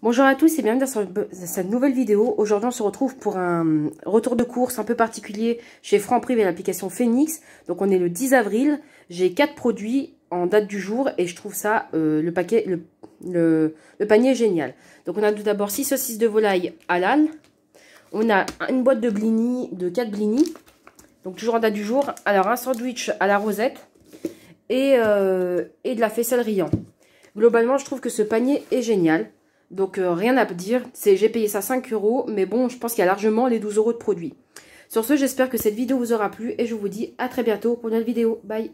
Bonjour à tous et bienvenue dans cette nouvelle vidéo. Aujourd'hui, on se retrouve pour un retour de course un peu particulier chez Franprix et l'application Phoenix. Donc, on est le 10 avril. J'ai quatre produits en date du jour et je trouve ça, euh, le, panier génial. Donc, on a tout d'abord 6 saucisses de volaille à l'âne, On a une boîte de blini, de 4 blini. Donc, toujours en date du jour. Alors, un sandwich à la rosette et, euh, et de la faisselle riant. Globalement, je trouve que ce panier est génial. Donc euh, rien à dire, c'est j'ai payé ça 5 euros, mais bon, je pense qu'il y a largement les 12 euros de produit. Sur ce, j'espère que cette vidéo vous aura plu et je vous dis à très bientôt pour une autre vidéo. Bye